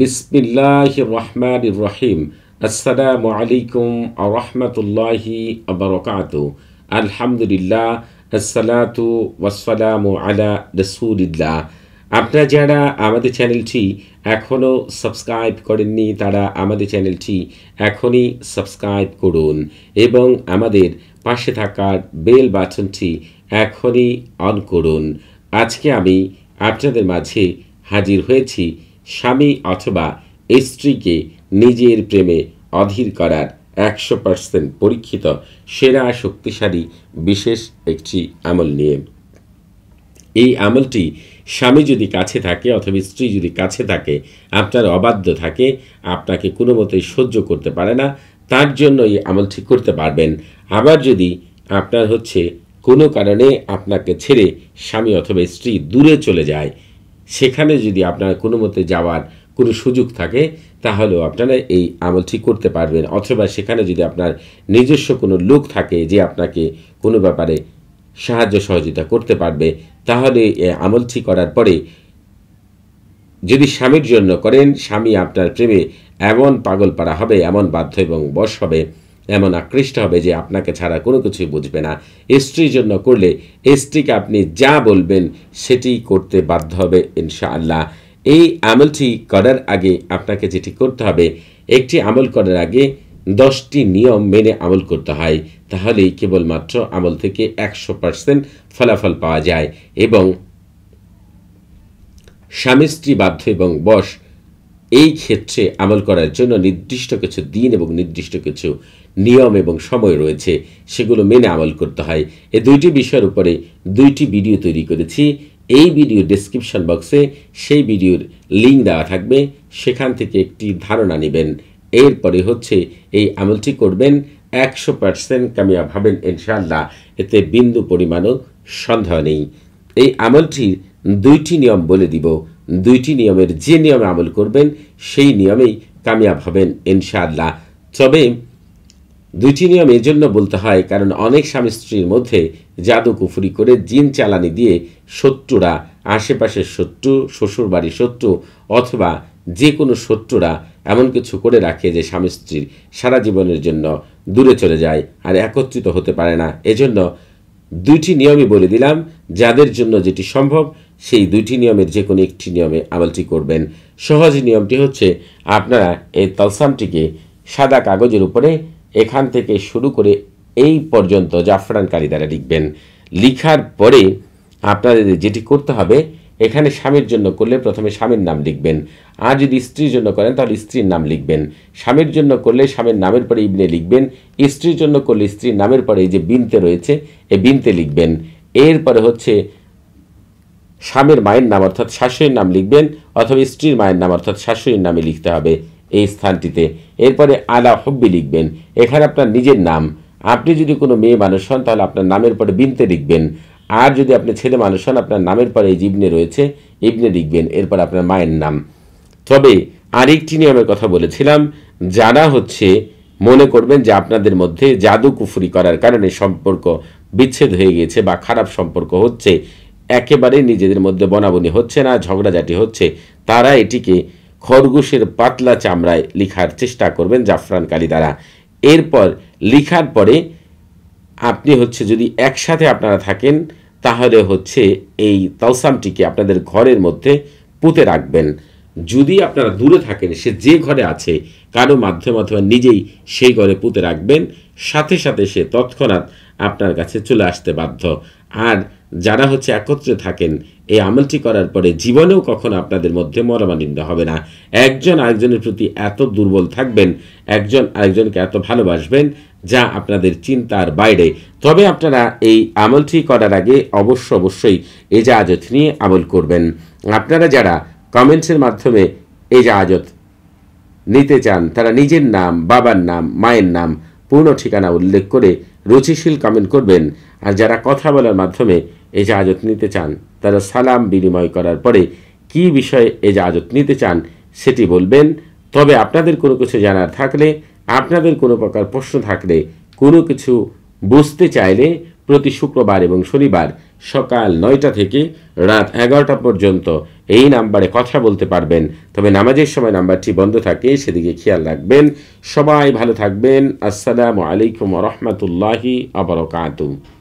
বিসমিল্লাহ রহমান রহিম আসসালামু আলাইকুম রহমতুল্লাহি আবরকাত আলহামদুলিল্লাহ আসসালাতু ওয়াসালামু আলা রসুলিল্লাহ আপনারা যারা আমাদের চ্যানেলটি এখনও সাবস্ক্রাইব করেননি তারা আমাদের চ্যানেলটি এখনই সাবস্ক্রাইব করুন এবং আমাদের পাশে থাকার বেল বাটনটি এখনই অন করুন আজকে আমি আপনাদের মাঝে হাজির হয়েছি স্বামী অথবা স্ত্রীকে নিজের প্রেমে অধীর করার একশো পার্সেন্ট পরীক্ষিত সেরা শক্তিশালী বিশেষ একটি আমল নিয়ে এই আমলটি স্বামী যদি কাছে থাকে অথবা স্ত্রী যদি কাছে থাকে আপনার অবাধ্য থাকে আপনাকে কোনো মতেই সহ্য করতে পারে না তার জন্য এই আমলটি করতে পারবেন আবার যদি আপনার হচ্ছে কোনো কারণে আপনাকে ছেড়ে স্বামী অথবা স্ত্রী দূরে চলে যায় সেখানে যদি আপনার কোনো মতে যাওয়ার কোনো সুযোগ থাকে তাহলেও আপনারা এই আমলটি করতে পারবেন অথবা সেখানে যদি আপনার নিজস্ব কোনো লোক থাকে যে আপনাকে কোনো ব্যাপারে সাহায্য সহযোগিতা করতে পারবে তাহলে আমলটি করার পরে যদি স্বামীর জন্য করেন স্বামী আপনার প্রেমে এমন পাগল পাড়া হবে এমন বাধ্য এবং বশ হবে এমন আকৃষ্ট হবে যে আপনাকে ছাড়া কোনো কিছুই বুঝবে না স্ত্রীর জন্য করলে স্ত্রীকে আপনি যা বলবেন সেটি করতে বাধ্য হবে ইনশাআল্লাহ এই আমলটি করার আগে আপনাকে যেটি করতে হবে একটি আমল করার আগে দশটি নিয়ম মেনে আমল করতে হয় তাহলেই কেবলমাত্র আমল থেকে একশো পার্সেন্ট ফলাফল পাওয়া যায় এবং স্বামী স্ত্রী বাধ্য এবং বশ এই ক্ষেত্রে আমল করার জন্য নির্দিষ্ট কিছু দিন এবং নির্দিষ্ট কিছু নিয়ম এবং সময় রয়েছে সেগুলো মেনে আমল করতে হয় এই দুইটি বিষয়ের উপরে দুইটি ভিডিও তৈরি করেছি এই ভিডিও ডেসক্রিপশন বক্সে সেই ভিডিওর লিঙ্ক দেওয়া থাকবে সেখান থেকে একটি ধারণা নেবেন এরপরে হচ্ছে এই আমলটি করবেন একশো পার্সেন্ট কামিয়া হবেন ইনশাল্লাহ এতে বিন্দু পরিমাণও সন্দেহ নেই এই আমলটির দুইটি নিয়ম বলে দিব দুইটি নিয়মের যে নিয়মে আমল করবেন সেই নিয়মেই কামিয়াব হবেন ইনশাআল্লাহ তবে দুইটি নিয়ম এজন্য বলতে হয় কারণ অনেক স্বামী স্ত্রীর মধ্যে জাদু কুফুরি করে জিন চালানি দিয়ে শত্রুরা আশেপাশের শত্রু শ্বশুর বাড়ির শত্রু অথবা যে কোনো শত্রুরা এমন কিছু করে রাখে যে স্বামী স্ত্রীর সারা জীবনের জন্য দূরে চলে যায় আর একত্রিত হতে পারে না এজন্য দুইটি নিয়মই বলে দিলাম যাদের জন্য যেটি সম্ভব সেই দুইটি নিয়মের যে কোনো একটি নিয়মে আমলটি করবেন সহজ নিয়মটি হচ্ছে আপনারা এই তলসামটিকে সাদা কাগজের উপরে এখান থেকে শুরু করে এই পর্যন্ত জাফরান কালি দ্বারা লিখবেন লিখার পরে আপনাদের যেটি করতে হবে এখানে স্বামীর জন্য করলে প্রথমে স্বামীর নাম লিখবেন আর যদি স্ত্রীর জন্য করেন তাহলে স্ত্রীর নাম লিখবেন স্বামীর জন্য করলে স্বামীর নামের পরে ইবনে লিখবেন স্ত্রীর জন্য করলে স্ত্রীর নামের পরে যে বিনতে রয়েছে এ বিনতে লিখবেন এরপরে হচ্ছে স্বামীর মায়ের নাম অর্থাৎ শাশুড়ির নাম লিখবেন অথবা স্ত্রীর মায়ের নাম অর্থাৎ শাশুড়ির নামে লিখতে হবে এই স্থানটিতে এরপরে আলা হব্বি লিখবেন এখানে আপনার নিজের নাম আপনি যদি কোনো মেয়ে মানুষ হন তাহলে আপনার নামের পরে বিনতে লিখবেন আর যদি আপনি ছেলে মানুষ হন আপনার নামের পরে এই জীবনে রয়েছে ইবনে লিখবেন এরপর আপনার মায়ের নাম তবে আরেকটি নিয়মের কথা বলেছিলাম যারা হচ্ছে মনে করবেন যে আপনাদের মধ্যে জাদু কুফুরি করার কারণে সম্পর্ক বিচ্ছেদ হয়ে গিয়েছে বা খারাপ সম্পর্ক হচ্ছে একেবারে নিজেদের মধ্যে বনাবনি হচ্ছে না ঝগড়াঝাটি হচ্ছে তারা এটিকে খরগোশের পাতলা চামড়ায় লিখার চেষ্টা করবেন জাফরান কালী দ্বারা এরপর লিখার পরে আপনি হচ্ছে যদি একসাথে আপনারা থাকেন তাহলে হচ্ছে এই তালসামটিকে আপনাদের ঘরের মধ্যে পুঁতে রাখবেন যদি আপনারা দূরে থাকেন সে যে ঘরে আছে কারো মাধ্যমে অথবা নিজেই সেই ঘরে পুঁতে রাখবেন সাথে সাথে সে তৎক্ষণাৎ আপনার কাছে চলে আসতে বাধ্য আর যারা হচ্ছে একত্রে থাকেন এই আমলটি করার পরে জীবনেও কখনো আপনাদের মধ্যে মরমানিন্দ হবে না একজন আরেকজনের প্রতি এত দুর্বল থাকবেন একজন আরেকজনকে এত ভালোবাসবেন যা আপনাদের চিন্তার বাইরে তবে আপনারা এই আমলটি করার আগে অবশ্য অবশ্যই জাহাজত নিয়ে আমল করবেন আপনারা যারা কমেন্টসের মাধ্যমে এ জাহাজত নিতে চান তারা নিজের নাম বাবার নাম মায়ের নাম পূর্ণ ঠিকানা উল্লেখ করে রুচিশীল কমেন্ট করবেন আর যারা কথা বলার মাধ্যমে এজাজত নিতে চান তারা সালাম বিনিময় করার পরে কি বিষয়ে এজাজত নিতে চান সেটি বলবেন তবে আপনাদের কোনো কিছু জানার থাকলে আপনাদের কোনো প্রকার প্রশ্ন থাকলে কোনো কিছু বুঝতে চাইলে প্রতি শুক্রবার এবং শনিবার সকাল নয়টা থেকে রাত এগারোটা পর্যন্ত এই নাম্বারে কথা বলতে পারবেন তবে নামাজের সময় নাম্বারটি বন্ধ থাকে সেদিকে খেয়াল রাখবেন সবাই ভালো থাকবেন আসসালামু আলাইকুম রহমতুল্লাহি আবরকাতুম